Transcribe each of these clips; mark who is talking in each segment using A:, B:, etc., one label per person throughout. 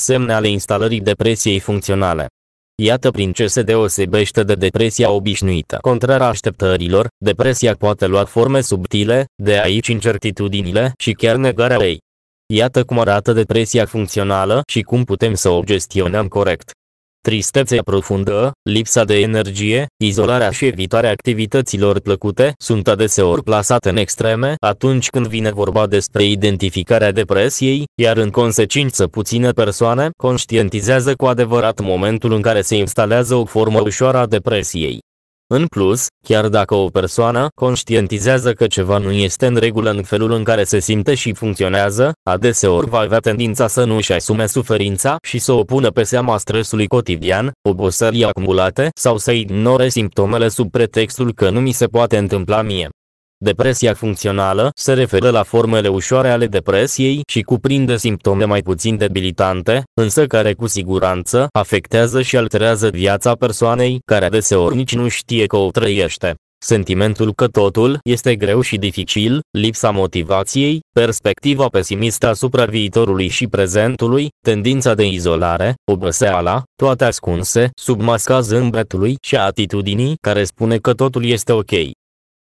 A: semne ale instalării depresiei funcționale. Iată prin ce se deosebește de depresia obișnuită. Contrar așteptărilor, depresia poate lua forme subtile, de aici incertitudinile și chiar negarea ei. Iată cum arată depresia funcțională și cum putem să o gestionăm corect. Tristețe profundă, lipsa de energie, izolarea și evitarea activităților plăcute sunt adeseori plasate în extreme atunci când vine vorba despre identificarea depresiei, iar în consecință puține persoane conștientizează cu adevărat momentul în care se instalează o formă ușoară a depresiei. În plus, chiar dacă o persoană conștientizează că ceva nu este în regulă în felul în care se simte și funcționează, adeseori va avea tendința să nu își asume suferința și să o pună pe seama stresului cotidian, obosării acumulate sau să ignore simptomele sub pretextul că nu mi se poate întâmpla mie. Depresia funcțională se referă la formele ușoare ale depresiei și cuprinde simptome mai puțin debilitante, însă care cu siguranță afectează și alterează viața persoanei care deseori nici nu știe că o trăiește. Sentimentul că totul este greu și dificil, lipsa motivației, perspectiva pesimistă asupra viitorului și prezentului, tendința de izolare, oboseala, toate ascunse sub masca zâmbetului și atitudinii care spune că totul este ok.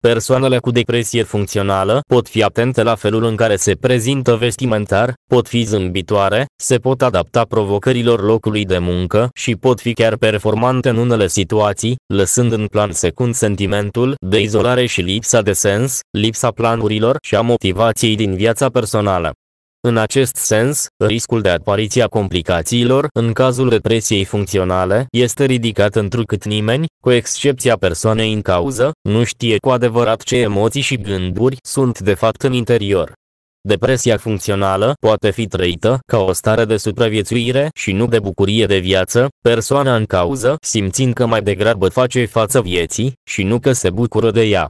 A: Persoanele cu depresie funcțională pot fi atente la felul în care se prezintă vestimentar, pot fi zâmbitoare, se pot adapta provocărilor locului de muncă și pot fi chiar performante în unele situații, lăsând în plan secund sentimentul de izolare și lipsa de sens, lipsa planurilor și a motivației din viața personală. În acest sens, riscul de apariția complicațiilor în cazul depresiei funcționale este ridicat întrucât nimeni, cu excepția persoanei în cauză, nu știe cu adevărat ce emoții și gânduri sunt de fapt în interior. Depresia funcțională poate fi trăită ca o stare de supraviețuire și nu de bucurie de viață, persoana în cauză simțind că mai degrabă face față vieții și nu că se bucură de ea.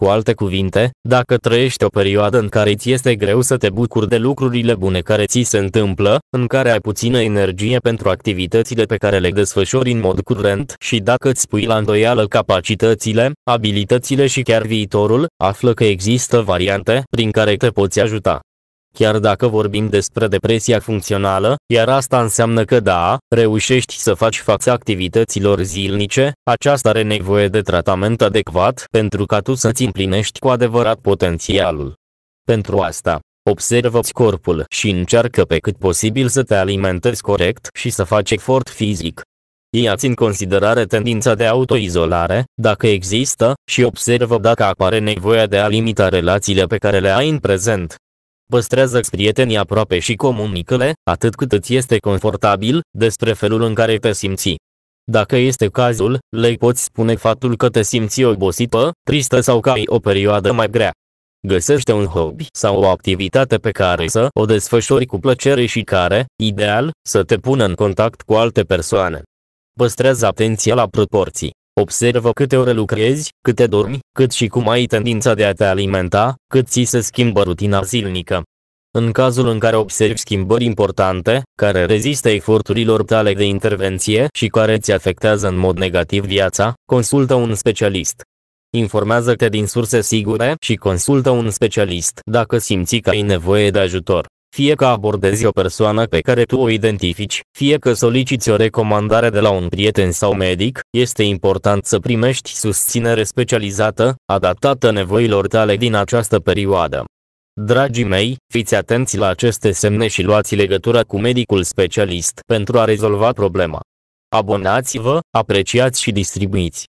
A: Cu alte cuvinte, dacă trăiești o perioadă în care ți este greu să te bucuri de lucrurile bune care ți se întâmplă, în care ai puțină energie pentru activitățile pe care le desfășori în mod curent și dacă îți pui la îndoială capacitățile, abilitățile și chiar viitorul, află că există variante prin care te poți ajuta. Chiar dacă vorbim despre depresia funcțională, iar asta înseamnă că da, reușești să faci față activităților zilnice, aceasta are nevoie de tratament adecvat pentru ca tu să-ți împlinești cu adevărat potențialul. Pentru asta, Observă-ți corpul și încearcă pe cât posibil să te alimentezi corect și să faci efort fizic. Ia-ți în considerare tendința de autoizolare, dacă există, și observă dacă apare nevoia de a limita relațiile pe care le ai în prezent. Păstrează prietenii aproape și comunică-le, atât cât îți este confortabil, despre felul în care te simți. Dacă este cazul, le poți spune faptul că te simți obosită, tristă sau că ai o perioadă mai grea. Găsește un hobby sau o activitate pe care să o desfășori cu plăcere și care, ideal, să te pună în contact cu alte persoane. Păstrează atenția la proporții. Observă câte ore lucrezi, câte dormi, cât și cum ai tendința de a te alimenta, cât ți se schimbă rutina zilnică. În cazul în care observi schimbări importante, care rezistă eforturilor tale de intervenție și care îți afectează în mod negativ viața, consultă un specialist. Informează-te din surse sigure și consultă un specialist dacă simți că ai nevoie de ajutor fie că abordezi o persoană pe care tu o identifici, fie că soliciți o recomandare de la un prieten sau medic, este important să primești susținere specializată, adaptată nevoilor tale din această perioadă. Dragii mei, fiți atenți la aceste semne și luați legătura cu medicul specialist pentru a rezolva problema. Abonați-vă, apreciați și distribuiți.